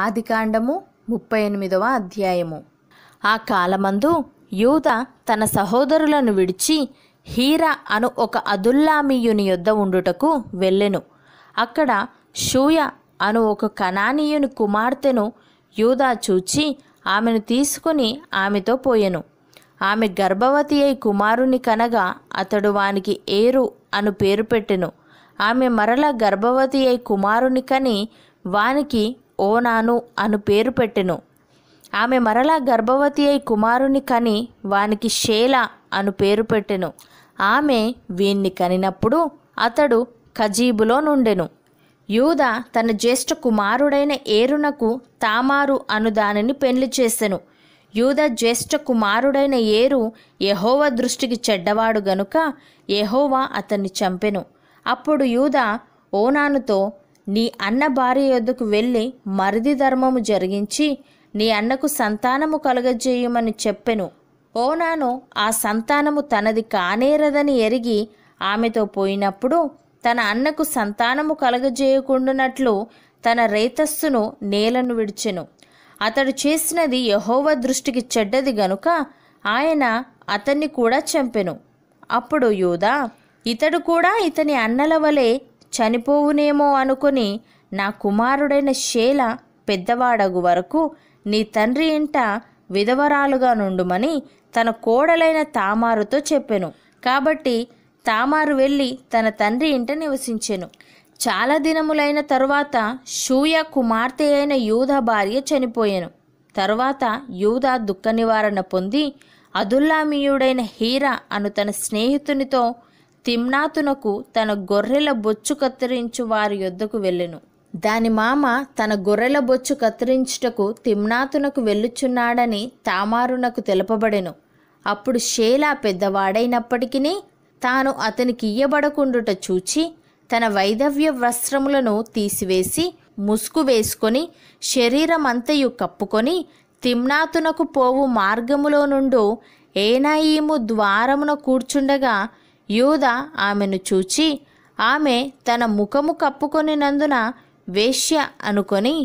ఆదికాండము ముప్పై ఎనిమిదవ అధ్యాయము ఆ కాలమందు యూద తన సహోదరులను విడిచి హీరా అను ఒక అదుల్లామీయుని యొద్ద ఉండుటకు వెళ్ళెను అక్కడ షూయ అను ఒక కనానీయుని కుమార్తెను యూదా చూచి ఆమెను తీసుకుని ఆమెతో పోయెను ఆమె గర్భవతి అయి కుమారుని కనగా అతడు వానికి ఏరు అను పేరు పెట్టెను ఆమె మరల గర్భవతి అయి కుమారుని కని వానికి ఓనాను అను పేరు పెట్టెను ఆమె మరలా గర్భవతి అయి కుమారుని కని వానికి షేల అను పేరు పెట్టెను ఆమె వీణ్ణి కనినప్పుడు అతడు ఖజీబులో నుండెను యూద తన జ్యేష్ఠ కుమారుడైన ఏరునకు తామారు అను దానిని పెళ్లి చేసెను యూద జ్యేష్ఠ కుమారుడైన ఏరు యహోవ దృష్టికి చెడ్డవాడు గనుక యహోవా అతన్ని చంపెను అప్పుడు యూద ఓనానుతో నీ అన్న భార్య యొద్దకు వెళ్ళి మరిది ధర్మము జరిగించి నీ అన్నకు సంతానము కలగజేయమని చెప్పెను ఓనాను ఆ సంతానము తనది కానేరదని ఎరిగి ఆమెతో పోయినప్పుడు తన అన్నకు సంతానము కలగజేయకుండునట్లు తన రేతస్సును నేలను విడిచెను అతడు చేసినది యహోవ దృష్టికి చెడ్డది గనుక ఆయన అతన్ని కూడా చంపెను అప్పుడు యూదా ఇతడు కూడా ఇతని అన్నల వలె చనిపోవునేమో అనుకుని నా కుమారుడైన శేల పెద్దవాడగు వరకు నీ తండ్రి ఇంట విధవరాలుగా నుండుమని తన కోడలైన తామారుతో చెప్పెను కాబట్టి తామారు వెళ్ళి తన తండ్రి ఇంట నివసించెను చాలా దినములైన తరువాత షూయ కుమార్తె అయిన యూధ భార్య చనిపోయాను తరువాత యూధ దుఃఖ నివారణ పొంది అదుల్లామీయుడైన హీరా అను తన స్నేహితునితో తిమ్నాతునకు తన గొర్రెల బొచ్చు కత్తిరించు వారి యొద్దకు వెళ్ళెను దాని మామ తన గొర్రెల బొచ్చు కత్తిరించుటకు తిమ్నాతునకు వెళ్ళుచున్నాడని తామారునకు తెలపబడెను అప్పుడు షేలా పెద్దవాడైనప్పటికీ తాను అతనికి ఇయ్యబడకుండుట చూచి తన వైదవ్య వస్త్రములను తీసివేసి ముసుగు వేసుకొని శరీరమంతయు కప్పుకొని తిమ్నాతునకు పోవు మార్గములో నుండు ఏనాయిము ద్వారమున కూర్చుండగా యూద ఆమెను చూచి ఆమె తన ముఖము కప్పుకొనినందున వేశ్య అనుకొని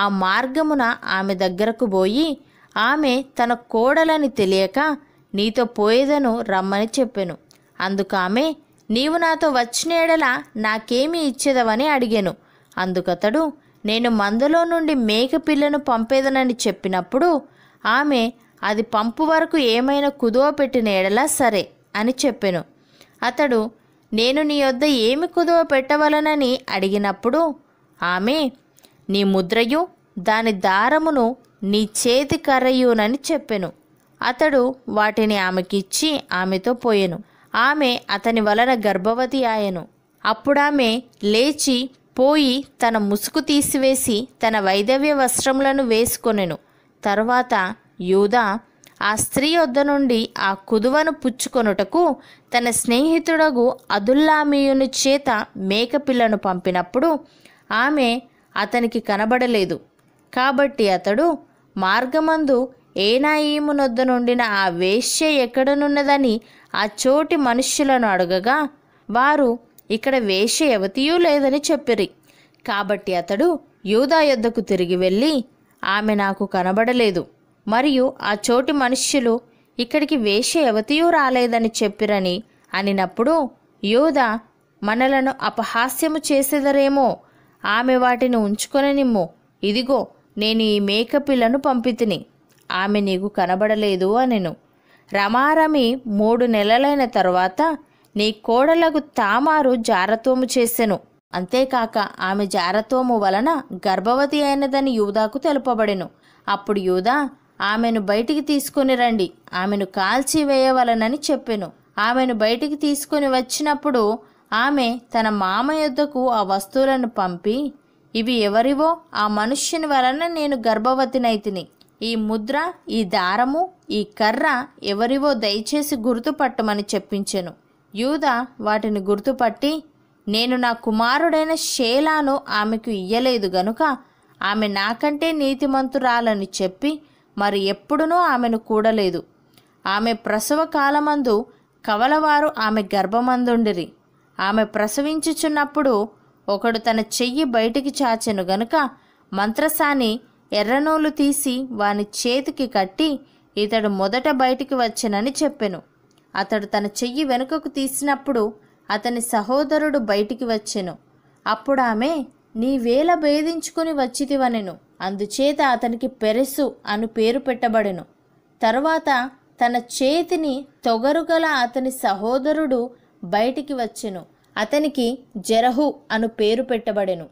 ఆ మార్గమున ఆమె దగ్గరకు పోయి ఆమె తన కోడలని తెలియక నీతో పోయేదను రమ్మని చెప్పెను అందుకామె నీవు నాతో వచ్చినేడలా నాకేమీ ఇచ్చేదవని అడిగాను అందుకతడు నేను మందలో నుండి మేకపిల్లను పంపేదనని చెప్పినప్పుడు ఆమె అది పంపు వరకు ఏమైనా కుదువ పెట్టిన ఎడలా సరే అని చెప్పెను అతడు నేను నీ వద్ద ఏమి కుదువ పెట్టవలనని అడిగినప్పుడు ఆమె నీ ముద్రయు దాని దారమును నీ చేతి కర్రయునని చెప్పెను అతడు వాటిని ఆమెకిచ్చి ఆమెతో పోయెను ఆమె అతని వలన గర్భవతి ఆయను అప్పుడామె లేచి పోయి తన ముసుగు తీసివేసి తన వైదవ్య వస్త్రములను వేసుకొనెను తర్వాత యూదా ఆ స్త్రీ వద్ద నుండి ఆ కుదువను పుచ్చుకొనుటకు తన స్నేహితుడగు అదుల్లామీయుని చేత మేకపిల్లను పంపినప్పుడు ఆమె అతనికి కనబడలేదు కాబట్టి అతడు మార్గమందు ఏనాయీమునొద్ద నుండిన ఆ వేశ్య ఎక్కడనున్నదని ఆ చోటి మనుష్యులను అడగగా వారు ఇక్కడ వేశ్య ఎవతియూ లేదని చెప్పిరి కాబట్టి అతడు యూదా యొద్దకు తిరిగి వెళ్ళి ఆమె నాకు కనబడలేదు మరియు ఆ చోటి మనుష్యులు ఇక్కడికి వేష ఎవతియూ రాలేదని చెప్పిరని అనినప్పుడు యోధ మనలను అపహాస్యము చేసేదరేమో ఆమె వాటిని ఉంచుకొననిమ్ము ఇదిగో నేను ఈ మేకపిల్లను పంపితిని ఆమె నీకు కనబడలేదు అనెను రమారమి మూడు నెలలైన తరువాత నీ కోడలకు తామారు జారత్వము చేసెను అంతేకాక ఆమె జారత్వము వలన గర్భవతి అయినదని యూదాకు తెలుపబడెను అప్పుడు యూదా ఆమెను బయటికి తీసుకుని రండి ఆమెను కాల్చి వేయవలనని చెప్పెను ఆమెను బయటికి తీసుకుని వచ్చినప్పుడు ఆమె తన మామ యొద్దకు ఆ వస్తువులను పంపి ఇవి ఎవరివో ఆ మనుష్యుని వలన నేను గర్భవతినైతిని ఈ ముద్ర ఈ దారము ఈ కర్ర ఎవరివో దయచేసి గుర్తుపట్టమని చెప్పించెను యూద వాటిని గుర్తుపట్టి నేను నా కుమారుడైన షేలాను ఆమెకు ఇయ్యలేదు గనుక ఆమె నాకంటే నీతిమంతురాలని చెప్పి మరి ఎప్పుడునూ ఆమెను కూడలేదు ఆమె ప్రసవ కాలమందు కవలవారు ఆమె గర్భమందుండిరి ఆమె ప్రసవించుచున్నప్పుడు ఒకడు తన చెయ్యి బయటికి చాచెను గనుక మంత్రసాని ఎర్రనూలు తీసి వాని చేతికి కట్టి ఇతడు మొదట బయటికి వచ్చెనని చెప్పెను అతడు తన చెయ్యి వెనుకకు తీసినప్పుడు అతని సహోదరుడు బయటికి వచ్చెను అప్పుడు ఆమె నీ భేదించుకుని వచ్చితివనెను అందుచేత అతనికి పెరెసు అను పేరు పెట్టబడెను తరువాత తన చేతిని తొగరుగల అతని సహోదరుడు బయటికి వచ్చెను అతనికి జరహు అను పేరు పెట్టబడెను